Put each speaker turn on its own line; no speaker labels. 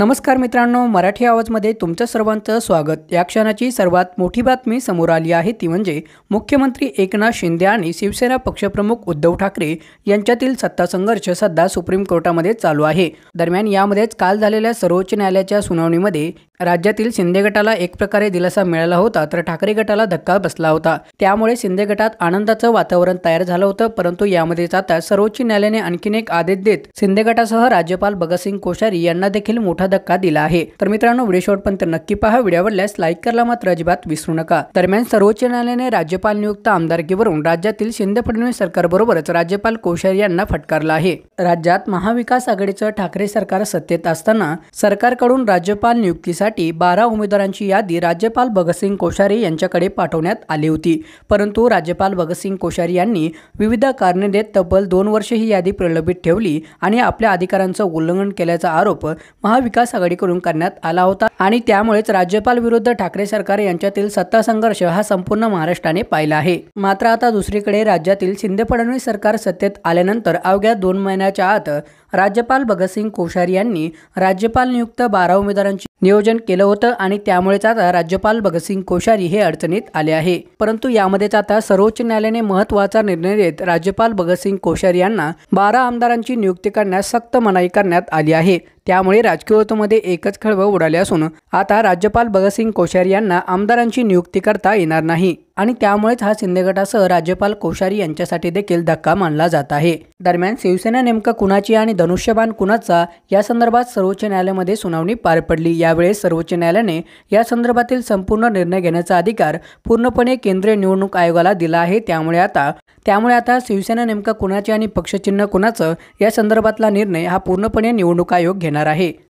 नमस्कार मित्रांनो मराठी आवाजमध्ये तुमचं सर्वांचं स्वागत या क्षणाची सर्वात मोठी बातमी समोर आली आहे ती म्हणजे मुख्यमंत्री एकनाथ शिंदे आणि शिवसेना पक्षप्रमुख उद्धव ठाकरे यांच्यातील सत्ता संघर्ष सध्या सुप्रीम कोर्टामध्ये चालू आहे दरम्यान यामध्येच काल झालेल्या सर्वोच्च न्यायालयाच्या सुनावणीमध्ये राज्यातील शिंदे गटाला एक प्रकारे दिलासा मिळाला होता तर ठाकरे गटाला धक्का बसला होता त्यामुळे शिंदे गटात आनंदाचं वातावरण तयार झालं होतं परंतु यामध्येच आता सर्वोच्च न्यायालयाने आणखीन एक आदेश देत शिंदे गटासह राज्यपाल भगतसिंग कोश्यारी यांना देखील मोठा धक्का दिला आहे तर मित्रांनो व्हिडिओ तर नक्की पहा व्हिडिओ आवडल्यास लाईक करायला मात्र अजिबात विसरू नका दरम्यान सर्वोच्च न्यायालयाने राज्यपाल नियुक्त आमदारकीवरून राज्यातील शिंदे फडणवीस सरकारबरोबरच राज्यपाल कोश्यारी यांना फटकारला आहे राज्यात महाविकास आघाडीचं ठाकरे सरकार सत्तेत असताना सरकारकडून राज्यपाल नियुक्तीसाठी पदासाठी बारा उमेदवारांची यादी राज्यपाल भगतसिंग कोश्यारी यांच्याकडे पाठवण्यात आली होती परंतु राज्यपाल भगतसिंग कोश्यारी यांनी विविध कारणे देत तब्बल दोन वर्षे ही यादी प्रलंबित ठेवली आणि आपल्या अधिकारांचं उल्लंघन केल्याचा आरोप महाविकास आघाडीकडून करण्यात आला होता आणि त्यामुळेच राज्यपाल विरुद्ध ठाकरे सरकार यांच्यातील सत्ता संघर्ष हा संपूर्ण महाराष्ट्राने पाहिला आहे मात्र आता दुसरीकडे राज्यातील शिंदे फडणवीस सरकार सत्तेत आल्यानंतर अवघ्या दोन महिन्याच्या आत राज्यपाल भगतसिंग कोश्यारी यांनी राज्यपाल नियुक्त बारा उमेदवारांची नियोजन नियोजन केलं होतं आणि त्यामुळेच आता राज्यपाल भगतसिंग कोश्यारी हे अडचणीत आले आहे परंतु यामध्येच आता सर्वोच्च न्यायालयाने महत्वाचा निर्णय देत राज्यपाल भगतसिंग कोश्यारी यांना बारा आमदारांची नियुक्ती करण्यास सक्त मनाई करण्यात आली आहे त्यामुळे राजकीयत्वामध्ये एकच खळबळ उडाले असून आता राज्यपाल भगतसिंग कोश्यारी यांना आमदारांची नियुक्ती करता येणार नाही आणि त्यामुळेच हा शिंदे गटासह राज्यपाल कोश्यारी यांच्यासाठी देखील धक्का मानला जात आहे दरम्यान शिवसेना नेमकं कुणाची आणि धनुष्यबाण कुणाचा या संदर्भात सर्वोच्च न्यायालयामध्ये सुनावणी पार पडली यावेळेस सर्वोच्च न्यायालयाने या संदर्भातील संपूर्ण निर्णय घेण्याचा अधिकार पूर्णपणे केंद्रीय निवडणूक आयोगाला दिला आहे त्यामुळे आता त्यामुळे आता शिवसेना नेमका कुणाचे आणि पक्षचिन्ह कुणाचं या संदर्भातला निर्णय हा पूर्णपणे निवडणूक आयोग घेणार आहे